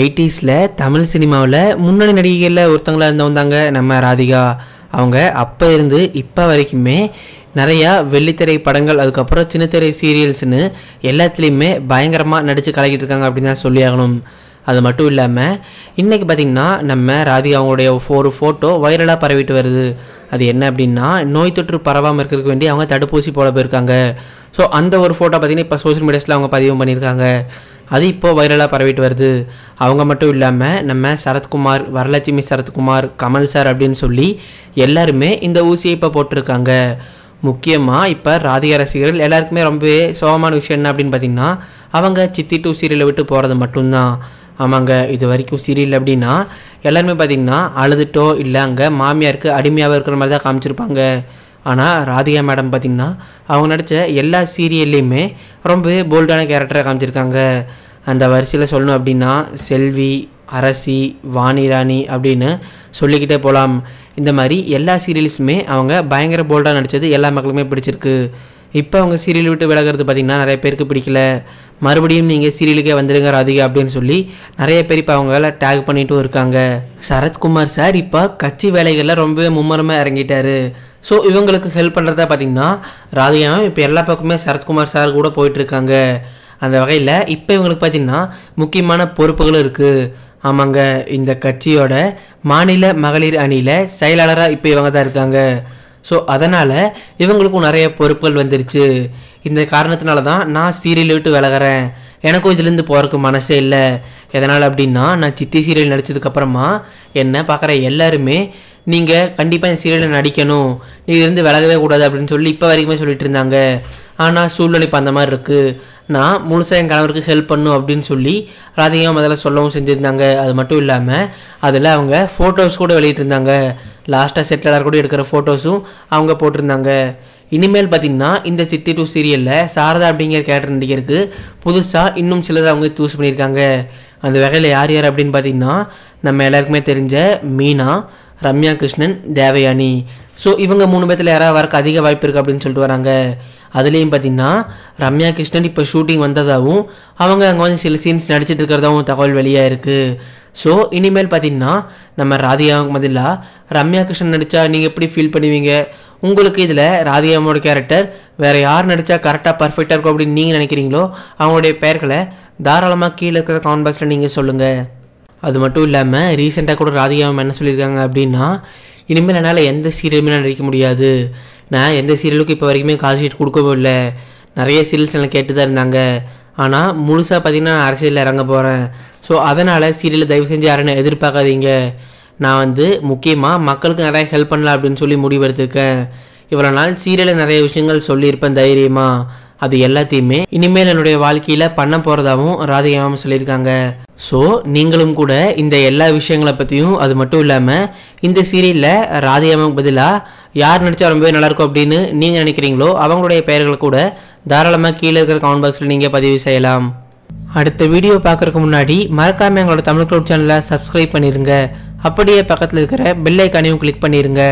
எயிட்டிஸில் தமிழ் சினிமாவில் முன்னணி நடிகைகளில் ஒருத்தங்களாக இருந்தவங்க வந்தாங்க நம்ம ராதிகா அவங்க அப்போ இருந்து இப்போ வரைக்குமே நிறையா வெள்ளித்திரை படங்கள் அதுக்கப்புறம் சின்னத்திரை சீரியல்ஸ்னு எல்லாத்துலேயுமே பயங்கரமாக நடித்து கலக்கிட்டு இருக்காங்க அப்படின்னு தான் சொல்லியாகணும் அது மட்டும் இல்லாமல் இன்றைக்கி பார்த்திங்கன்னா நம்ம ராதிகா அவங்களுடைய ஒரு ஃபோட்டோ வைரலாக பரவிட்டு வருது அது என்ன அப்படின்னா நோய் தொற்று பரவாமல் இருக்கிறதுக்கு வேண்டி அவங்க தடுப்பூசி போட போயிருக்காங்க ஸோ அந்த ஒரு ஃபோட்டோ பார்த்திங்கன்னா இப்போ சோஷியல் மீடியாஸில் அவங்க பதிவு பண்ணியிருக்காங்க அது இப்போது வைரலாக பரவிட்டு வருது அவங்க மட்டும் இல்லாமல் நம்ம சரத்குமார் வரலட்சுமி சரத்குமார் கமல் சார் அப்படின்னு சொல்லி எல்லாருமே இந்த ஊசியை இப்போ போட்டிருக்காங்க முக்கியமாக இப்போ ராதிகா ரசிகர்கள் எல்லாருக்குமே ரொம்பவே சோகமான விஷயம் என்ன அப்படின்னு பார்த்திங்கன்னா அவங்க சித்தி டூ சீரியலை விட்டு போகிறது மட்டும்தான் ஆமாங்க இது வரைக்கும் சீரியல் அப்படின்னா எல்லாருமே பார்த்திங்கன்னா அழுதுட்டோ இல்லை அங்கே மாமியாருக்கு அடிமையாக இருக்கிற மாதிரி தான் காமிச்சிருப்பாங்க ஆனால் ராதிகா மேடம் பார்த்திங்கன்னா அவங்க நடித்த எல்லா சீரியல்லையுமே ரொம்ப போல்டான கேரக்டரை காமிச்சிருக்காங்க அந்த வரிசையில் சொல்லணும் அப்படின்னா செல்வி அரசி வாணி ராணி அப்படின்னு சொல்லிக்கிட்டே போகலாம் இந்த மாதிரி எல்லா சீரியல்ஸுமே அவங்க பயங்கர போல்டாக நடித்தது எல்லா மக்களுமே பிடிச்சிருக்கு இப்போ அவங்க சீரியல் விட்டு விலகிறது பார்த்திங்கன்னா நிறைய பேருக்கு பிடிக்கல மறுபடியும் நீங்கள் சீரியலுக்கே வந்துடுங்க ராதிகா அப்படின்னு சொல்லி நிறைய பேர் இப்போ அவங்கள டேக் பண்ணிகிட்டும் இருக்காங்க சரத்குமார் சார் இப்போ கட்சி வேலைகளில் ரொம்பவே மும்முரமாக இறங்கிட்டார் ஸோ இவங்களுக்கு ஹெல்ப் பண்ணுறதா பார்த்திங்கன்னா ராதிகாவும் இப்போ எல்லா பக்கமே சரத்குமார் சார் கூட போயிட்டுருக்காங்க அந்த வகையில் இப்போ இவங்களுக்கு பார்த்திங்கன்னா முக்கியமான பொறுப்புகளும் இருக்குது ஆமாங்க இந்த கட்சியோட மாநில மகளிர் அணியில் செயலாளராக இப்போ இவங்க தான் இருக்காங்க ஸோ அதனால் இவங்களுக்கும் நிறைய பொறுப்புகள் வந்துருச்சு இந்த காரணத்தினால தான் நான் சீரியல் விட்டு விலகிறேன் எனக்கும் இதுலேருந்து போகிறதுக்கு மனசே இல்லை எதனால் அப்படின்னா நான் சித்தி சீரியல் நடித்ததுக்கப்புறமா என்னை பார்க்குற எல்லாருமே நீங்கள் கண்டிப்பாக இந்த சீரியலில் நடிக்கணும் இருந்து விலகவே கூடாது அப்படின்னு சொல்லி இப்போ வரைக்குமே சொல்லிட்டு இருந்தாங்க ஆனால் சூழ்நிலை இப்போ அந்த மாதிரி இருக்குது நான் முழுசாக என் கணவருக்கு ஹெல்ப் பண்ணும் அப்படின்னு சொல்லி ராதிகா முதல்ல சொல்லவும் செஞ்சுருந்தாங்க அது மட்டும் இல்லாமல் அதில் அவங்க ஃபோட்டோஸ் கூட வெளியிட்டிருந்தாங்க லாஸ்ட்டாக செட்டிலாக கூட எடுக்கிற ஃபோட்டோஸும் அவங்க போட்டிருந்தாங்க இனிமேல் பார்த்திங்கன்னா இந்த சித்தி டூ சீரியலில் சாரதா அப்படிங்கிற கேரக்டர் நடிகருக்கு புதுசாக இன்னும் சிலர் அவங்க சூஸ் பண்ணியிருக்காங்க அந்த வகையில் யார் யார் அப்படின்னு பார்த்திங்கன்னா நம்ம எல்லாருக்குமே தெரிஞ்ச மீனா ரம்யா கிருஷ்ணன் தேவயானி ஸோ இவங்க மூணு பேர்த்தில் யாராவது வரக்கு அதிக வாய்ப்பு இருக்குது அப்படின்னு சொல்லிட்டு வராங்க அதுலேயும் பார்த்தீங்கன்னா ரம்யா கிருஷ்ணன் இப்போ ஷூட்டிங் வந்ததாகவும் அவங்க அங்கே வந்து சில சீன்ஸ் நடிச்சிட்டு இருக்கிறதாவும் தகவல் வெளியாக இருக்குது ஸோ இனிமேல் பார்த்தீங்கன்னா நம்ம ராதிகாவுக்கு பதிலாக ரம்யா கிருஷ்ணன் நடித்தா நீங்கள் எப்படி ஃபீல் பண்ணுவீங்க உங்களுக்கு இதில் ராதிகாமோட கேரக்டர் வேறு யார் நடித்தா கரெக்டாக பர்ஃபெக்டாக இருக்கும் அப்படின்னு நீங்கள் நினைக்கிறீங்களோ அவங்களுடைய பெயர்களை தாராளமாக கீழே இருக்கிற பாக்ஸில் நீங்கள் சொல்லுங்கள் அது மட்டும் இல்லாமல் ரீசெண்டாக கூட ராதிகா மேம் என்ன சொல்லியிருக்காங்க அப்படின்னா இனிமேல் என்னால் எந்த சீரியலுமே நான் நடிக்க முடியாது நான் எந்த சீரியலுக்கும் இப்போ வரைக்குமே கால் ஷீட் கொடுக்கவும் இல்லை நிறைய சீரியல்ஸ் எல்லாம் கேட்டு தான் இருந்தாங்க ஆனால் முழுசாக பார்த்திங்கன்னா நான் அரசியலில் இறங்க போகிறேன் ஸோ அதனால் சீரியலில் தயவு செஞ்சு யாருன்னு எதிர்பார்க்காதீங்க நான் வந்து முக்கியமாக மக்களுக்கு நிறைய ஹெல்ப் பண்ணலாம் அப்படின்னு சொல்லி முடிவெடுத்துருக்கேன் இவ்வளோ நாள் சீரியலில் நிறைய விஷயங்கள் சொல்லியிருப்பேன் தைரியமாக அது எல்லாத்தையுமே இனிமேல் என்னுடைய வாழ்க்கையில் பண்ண போகிறதாகவும் ராதிகாவும் சொல்லியிருக்காங்க ஸோ நீங்களும் கூட இந்த எல்லா விஷயங்களை பற்றியும் அது மட்டும் இல்லாமல் இந்த சீரியலில் ராதிகாவுக்கு பதிலாக யார் நடித்தா ரொம்பவே நல்லாயிருக்கும் அப்படின்னு நீங்கள் நினைக்கிறீங்களோ அவங்களுடைய பெயர்களை கூட தாராளமாக கீழே இருக்கிற கமெண்ட் பாக்ஸில் நீங்கள் பதிவு செய்யலாம் அடுத்த வீடியோ பார்க்குறக்கு முன்னாடி மறக்காமல் எங்களோட தமிழ் க்ளவுட் சேனலை சப்ஸ்கிரைப் பண்ணிடுங்க அப்படியே பக்கத்தில் இருக்கிற பெல்லைக்கானையும் கிளிக் பண்ணிடுங்க